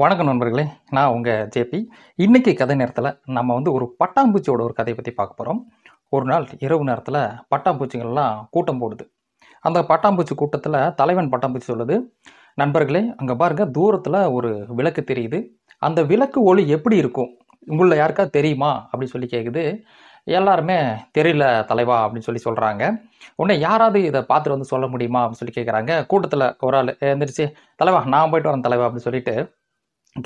வணக்கம் நண்பர்களே நான் உங்கள் ஜேபி இன்றைக்கி கதை நேரத்தில் நம்ம வந்து ஒரு பட்டாம்பூச்சியோட ஒரு கதையை பற்றி பார்க்க போகிறோம் ஒரு நாள் இரவு நேரத்தில் பட்டாம்பூச்சிகள்லாம் கூட்டம் போடுது அந்த பட்டாம்பூச்சி கூட்டத்தில் தலைவன் பட்டாம்பூச்சி சொல்லுது நண்பர்களே அங்கே பாருங்கள் தூரத்தில் ஒரு விளக்கு தெரியுது அந்த விளக்கு ஒளி எப்படி இருக்கும் உங்களில் யாருக்கா தெரியுமா அப்படின்னு சொல்லி கேட்குது எல்லாருமே தெரியல தலைவா அப்படின்னு சொல்லி சொல்கிறாங்க உடனே யாராவது இதை பார்த்துட்டு வந்து சொல்ல முடியுமா அப்படின்னு சொல்லி கேட்குறாங்க கூட்டத்தில் ஒரு ஆள் எழுந்திரிச்சு தலைவா நான் போயிட்டு வரேன் தலைவா அப்படின்னு சொல்லிட்டு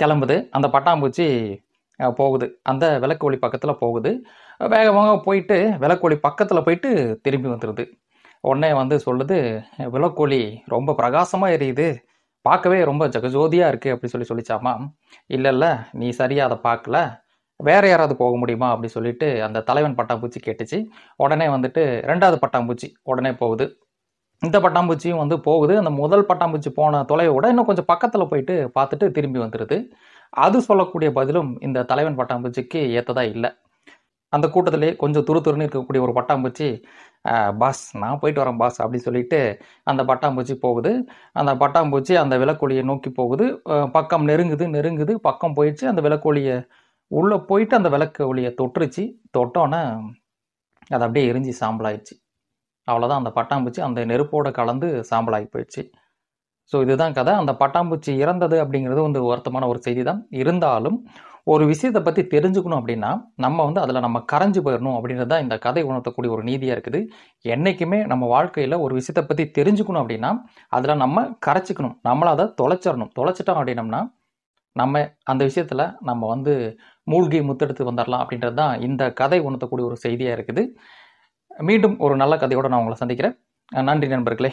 கிளம்புது அந்த பட்டாம்பூச்சி போகுது அந்த ஒளி பக்கத்தில் போகுது வேகமாக போயிட்டு விளக்கோழி பக்கத்தில் போயிட்டு திரும்பி வந்துடுது உடனே வந்து சொல்லுது விளக்கோழி ரொம்ப பிரகாசமாக எரியுது பார்க்கவே ரொம்ப ஜகஜோதியாக இருக்குது அப்படி சொல்லி சொல்லிச்சாமா இல்லை இல்லை நீ சரியாக அதை பார்க்கல வேறு யாராவது போக முடியுமா அப்படி சொல்லிட்டு அந்த தலைவன் பட்டாம்பூச்சி கேட்டுச்சு உடனே வந்துட்டு ரெண்டாவது பட்டாம்பூச்சி உடனே போகுது இந்த பட்டாம்பூச்சியும் வந்து போகுது அந்த முதல் பட்டாம்பூச்சி போன தொலைவை விட இன்னும் கொஞ்சம் பக்கத்தில் போயிட்டு பார்த்துட்டு திரும்பி வந்துடுது அது சொல்லக்கூடிய பதிலும் இந்த தலைவன் பட்டாம்பூச்சிக்கு ஏற்றதா இல்லை அந்த கூட்டத்திலே கொஞ்சம் துரு துருன்னு இருக்கக்கூடிய ஒரு பட்டாம்பூச்சி பாஸ் நான் போயிட்டு வரேன் பாஸ் அப்படின்னு சொல்லிட்டு அந்த பட்டாம்பூச்சி போகுது அந்த பட்டாம்பூச்சி அந்த விளக்கோழியை நோக்கி போகுது பக்கம் நெருங்குது நெருங்குது பக்கம் போயிடுச்சு அந்த விளக்கோழியை உள்ளே போயிட்டு அந்த விளக்கு ஒளியை தொட்டுருச்சு தொட்டோன்னே அது அப்படியே எரிஞ்சு சாம்பலாயிடுச்சு அவ்வளோதான் அந்த பட்டாம்பூச்சி அந்த நெருப்போடு கலந்து சாம்பலாகி போயிடுச்சு ஸோ இதுதான் கதை அந்த பட்டாம்பூச்சி இறந்தது அப்படிங்கிறது வந்து வருத்தமான ஒரு செய்தி தான் இருந்தாலும் ஒரு விஷயத்தை பற்றி தெரிஞ்சுக்கணும் அப்படின்னா நம்ம வந்து அதில் நம்ம கரைஞ்சு போயிடணும் அப்படின்றது தான் இந்த கதை உணர்த்தக்கூடிய ஒரு நீதியாக இருக்குது என்றைக்குமே நம்ம வாழ்க்கையில் ஒரு விஷயத்தை பற்றி தெரிஞ்சுக்கணும் அப்படின்னா அதில் நம்ம கரைச்சிக்கணும் நம்மளை அதை தொலைச்சிடணும் தொலைச்சிட்டோம் அப்படின்னம்னா நம்ம அந்த விஷயத்தில் நம்ம வந்து மூழ்கி முத்தெடுத்து வந்துடலாம் அப்படின்றது தான் இந்த கதை உணர்த்தக்கூடிய ஒரு செய்தியாக இருக்குது மீண்டும் ஒரு நல்ல கதையோடு நான் உங்களை சந்திக்கிறேன் நன்றி நண்பர்களே